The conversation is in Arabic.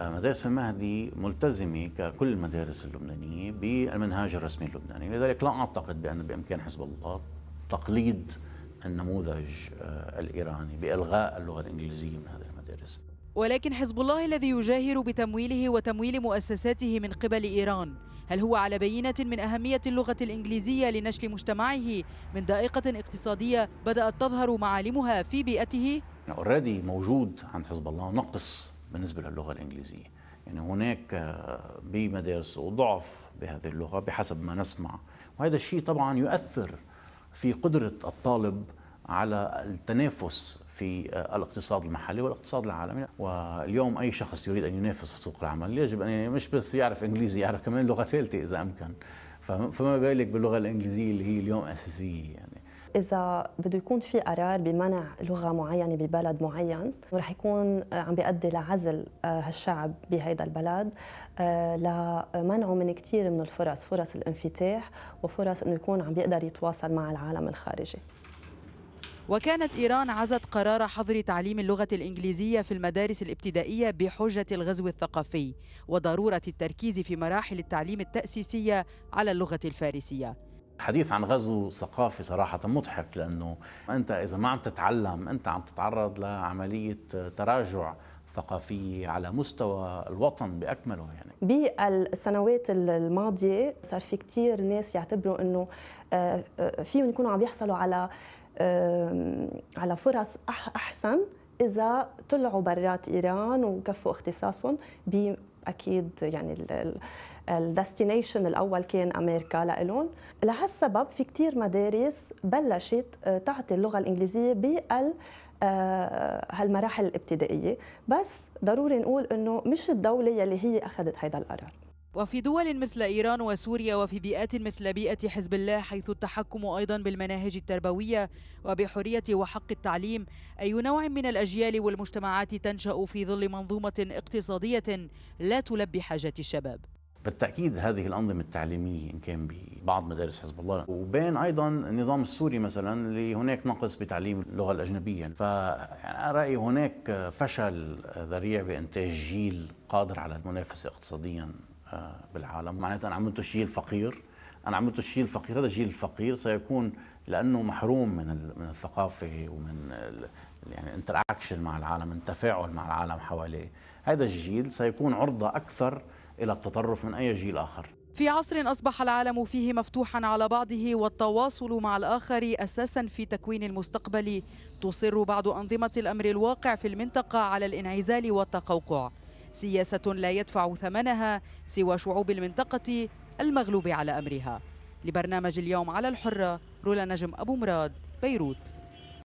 مدارس المهدي ملتزمة ككل المدارس اللبنانية بالمنهاج الرسمي اللبناني لذلك لا أعتقد بأن بإمكان حزب الله تقليد النموذج آه، الإيراني بإلغاء اللغة الإنجليزية من هذه المدارس ولكن حزب الله الذي يجاهر بتمويله وتمويل مؤسساته من قبل إيران هل هو على بينة من أهمية اللغة الإنجليزية لنشل مجتمعه من ضائقة اقتصادية بدأت تظهر معالمها في بيئته؟ اوريدي موجود عند حزب الله نقص بالنسبة للغة الإنجليزية يعني هناك آه، بمدارس ضعف بهذه اللغة بحسب ما نسمع وهذا الشيء طبعا يؤثر في قدرة الطالب على التنافس في آه، الاقتصاد المحلي والاقتصاد العالمي واليوم أي شخص يريد أن ينافس في سوق العمل يجب أن مش بس يعرف إنجليزي يعرف كمان لغة ثالثة إذا أمكن فما بالك باللغة الإنجليزية اللي هي اليوم أساسية يعني. اذا بده يكون في قرار بمنع لغه معينه ببلد معين رح يكون آه، عم بيؤدي لعزل آه، هالشعب بهيدا البلد آه، لمنعه من كثير من الفرص فرص الانفتاح وفرص انه يكون عم بيقدر يتواصل مع العالم الخارجي وكانت إيران عزت قرار حظر تعليم اللغة الإنجليزية في المدارس الابتدائية بحجة الغزو الثقافي وضرورة التركيز في مراحل التعليم التأسيسية على اللغة الفارسية الحديث عن غزو ثقافي صراحة مضحك لأنه أنت إذا ما عم تتعلم أنت عم تتعرض لعملية تراجع ثقافية على مستوى الوطن بأكمله يعني بالسنوات الماضية صار في كتير ناس يعتبروا أنه آه، آه، فيهم يكونوا عم يحصلوا على على فرص أحسن اذا طلعوا برات ايران وكفوا اختصاصهم اكيد يعني الديستنيشن الاول كان امريكا لإلهم لهالسبب في كثير مدارس بلشت آه، تعطي اللغه الانجليزيه بال آه، هالمراحل الابتدائيه بس ضروري نقول انه مش الدوله يلي هي اخذت هذا القرار وفي دول مثل إيران وسوريا وفي بيئات مثل بيئة حزب الله حيث التحكم أيضا بالمناهج التربوية وبحرية وحق التعليم أي نوع من الأجيال والمجتمعات تنشأ في ظل منظومة اقتصادية لا تلبي حاجات الشباب بالتاكيد هذه الانظمه التعليميه ان كان ببعض مدارس حزب الله وبين ايضا النظام السوري مثلا اللي هناك نقص بتعليم اللغه الاجنبيه فانا رايي هناك فشل ذريع بانتاج جيل قادر على المنافسه اقتصاديا آه، بالعالم معناتها أنا عملته شيء الفقير أنا عملته شيء الفقير هذا الجيل الفقير سيكون لأنه محروم من من الثقافة ومن يعني انتراكشن مع العالم التفاعل مع العالم حواليه هذا الجيل سيكون عرضة أكثر إلى التطرف من أي جيل آخر في عصر أصبح العالم فيه مفتوحا على بعضه والتواصل مع الآخر أساسا في تكوين المستقبل تصر بعض أنظمة الأمر الواقع في المنطقة على الانعزال والتقوقع سياسة لا يدفع ثمنها سوى شعوب المنطقة المغلوب على أمرها لبرنامج اليوم على الحرة رولا نجم أبو مراد بيروت